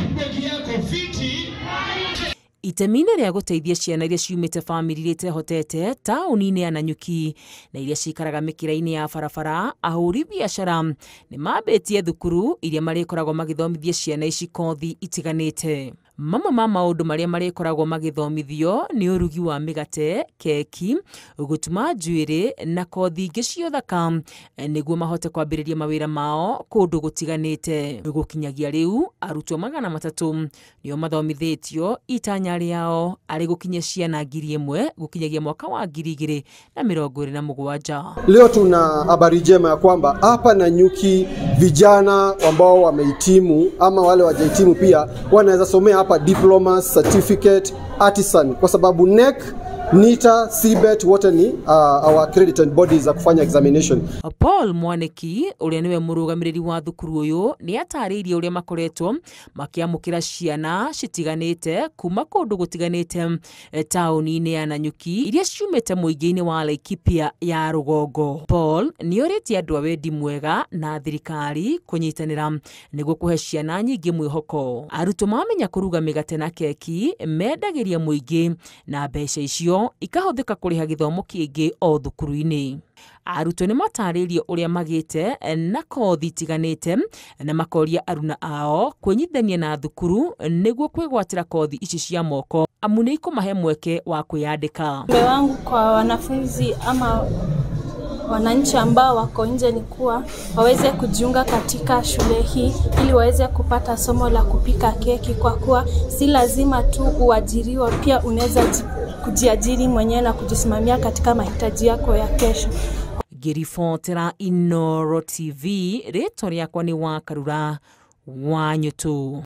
itemine yako fiti itemi-inĩ rĩa ciana iria ciumĩte bamĩrĩ iria taå taũni ya nanyuki na iria ciikaraga mĩkĩra-inĩ ya barabara ahũri biacara nĩ mambĩtie thukuru iria marĩkoragwo magĩthomithia ciana ici kothi itiganĩte mamwe ma maũndũ marĩa marĩkoragwo magĩthomithio nĩ ũrugi wa mĩgate keki gũtuma njuĩrĩ na kothi ingĩ cia ũthaka eh, nĩguo mahote kwambĩrĩria mawĩra mao kũndũ gũtiganĩte gũkinyagia rĩu arutwo magana matatũ nĩo mathomithĩtio itanya rĩao arĩ gũkinyia ciana ngiri ĩmwe gũkinyagia mwaka wa ngiri igĩrĩ na mĩrongo ĩrĩ na mũgwanja leo tuna habari njema ya kwamba hapa nyuki vijana ambao wamehitimu ama wale wajahitimu pia wanaweza somea hapa hapa diploma, certificate artisan, kwa sababu NEC NITA, CBET wote ni uh, our accredited bodies za kufanya examination. Paul Mwaniki uria niwe murugamiriri wa thukuru uyu ni atariirie uria makoretwo makiamukira ciana citiganite kuma kundu gutiganite eh, tauni-ini ya Nanyuki iria ciumite muingi-ini wa Laikipia ya rugongo. Paul ni uritie andu a wendi mwega na thirikari kunyitanira niguo kuhe ciana nyingi mwihoko. Arutwo mamenya kuruga migate na keki mendagiria muingi na mbeca icio icio ikahũthĩka kuriha githomo kingi o thukuru-inĩ arutwo ni matarĩirio uria magite na kothi itiganite na makoria aruna ao kwenyithania na thukuru niguo kwigwatira kothi ici cia moko amu ni ikumahe mweke wa kwiandika mbe wangu kwa wanafunzi ama wananchi ambao wako nje ni kuwa waweze kujiunga katika shule hii ili waweze kupata somo la kupika keki, kwa kuwa si lazima tu uajiriwa, pia unaweza kujiajiri mwenyewe na kujisimamia katika mahitaji yako ya kesho ngĩribotera inoro tv rĩtwa rĩakwa nĩ wa karura wa